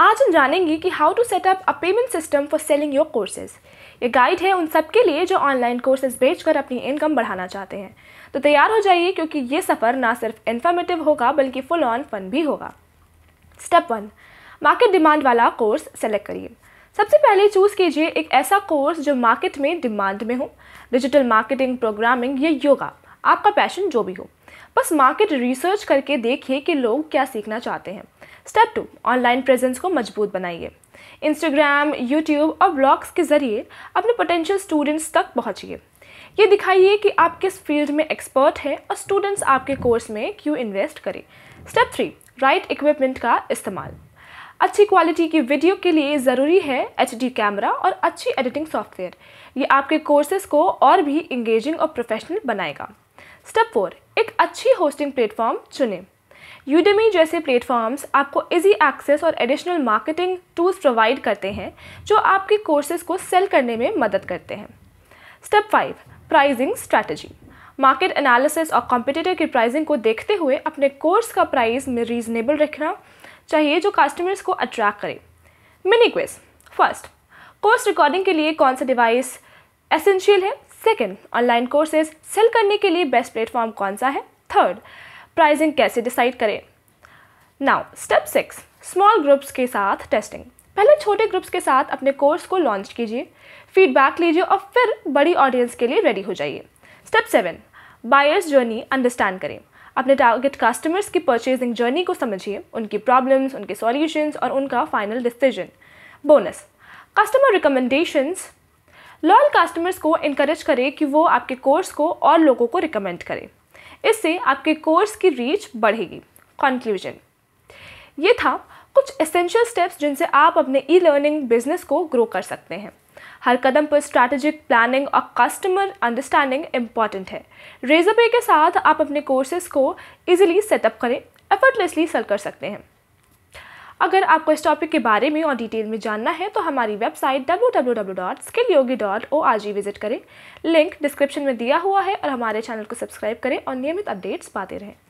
आज हम जानेंगे कि how to set up a payment system for selling your courses ये गाइड है उन सब के लिए जो ऑनलाइन कोर्सेज बेचकर अपनी इनकम बढ़ाना चाहते हैं तो तैयार हो जाइए क्योंकि ये सफ़र ना सिर्फ इन्फॉर्मेटिव होगा बल्कि फुल ऑन फन भी होगा स्टेप वन मार्केट डिमांड वाला कोर्स सेलेक्ट करिए सबसे पहले चूज़ कीजिए एक ऐसा कोर्स जो मार्केट में डिमांड में हो डिजिटल मार्केटिंग प्रोग्रामिंग या योगा आपका पैशन जो भी हो बस मार्केट रिसर्च करके देखिए कि लोग क्या सीखना चाहते हैं स्टेप टू ऑनलाइन प्रेजेंस को मजबूत बनाइए इंस्टाग्राम यूट्यूब और ब्लॉग्स के ज़रिए अपने पोटेंशियल स्टूडेंट्स तक पहुँचिए ये दिखाइए कि आप किस फील्ड में एक्सपर्ट हैं और स्टूडेंट्स आपके कोर्स में क्यों इन्वेस्ट करें स्टेप थ्री राइट इक्विपमेंट का इस्तेमाल अच्छी क्वालिटी की वीडियो के लिए ज़रूरी है एच कैमरा और अच्छी एडिटिंग सॉफ्टवेयर ये आपके कोर्सेज को और भी इंगेजिंग और प्रोफेशनल बनाएगा स्टेप फोर एक अच्छी होस्टिंग प्लेटफॉर्म चुनें यूडेमी जैसे प्लेटफॉर्म्स आपको इजी एक्सेस और एडिशनल मार्केटिंग टूल्स प्रोवाइड करते हैं जो आपके कोर्सेज को सेल करने में मदद करते हैं step five pricing strategy market analysis और कॉम्पिटिटर की प्राइजिंग को देखते हुए अपने कोर्स का प्राइस में रीजनेबल रखना चाहिए जो कस्टमर्स को अट्रैक्ट करे mini quiz first course recording के लिए कौन सा डिवाइस एसेंशियल है सेकेंड ऑनलाइन कोर्सेज सेल करने के लिए बेस्ट प्लेटफॉर्म कौन सा है थर्ड प्राइसिंग कैसे डिसाइड करें now step six small groups के साथ टेस्टिंग पहले छोटे ग्रुप्स के साथ अपने कोर्स को लॉन्च कीजिए फीडबैक लीजिए और फिर बड़ी ऑडियंस के लिए रेडी हो जाइए step seven buyers journey understand करें अपने टारगेट कस्टमर्स की परचेजिंग जर्नी को समझिए उनकी प्रॉब्लम्स उनके सॉल्यूशंस और उनका final decision bonus customer recommendations loyal customers को इनक्रेज करें कि वो आपके कोर्स को और लोगों को रिकमेंड करें इससे आपके कोर्स की रीच बढ़ेगी कंक्लूजन ये था कुछ एसेंशियल स्टेप्स जिनसे आप अपने ई लर्निंग बिजनेस को ग्रो कर सकते हैं हर कदम पर स्ट्रैटेजिक प्लानिंग और कस्टमर अंडरस्टैंडिंग इम्पॉर्टेंट है रेजरपे के साथ आप अपने कोर्सेज को इजीली सेटअप करें एफर्टलेसली सेल कर सकते हैं अगर आपको इस टॉपिक के बारे में और डिटेल में जानना है तो हमारी वेबसाइट www.skillyogi.org विजिट करें लिंक डिस्क्रिप्शन में दिया हुआ है और हमारे चैनल को सब्सक्राइब करें और नियमित अपडेट्स पाते रहें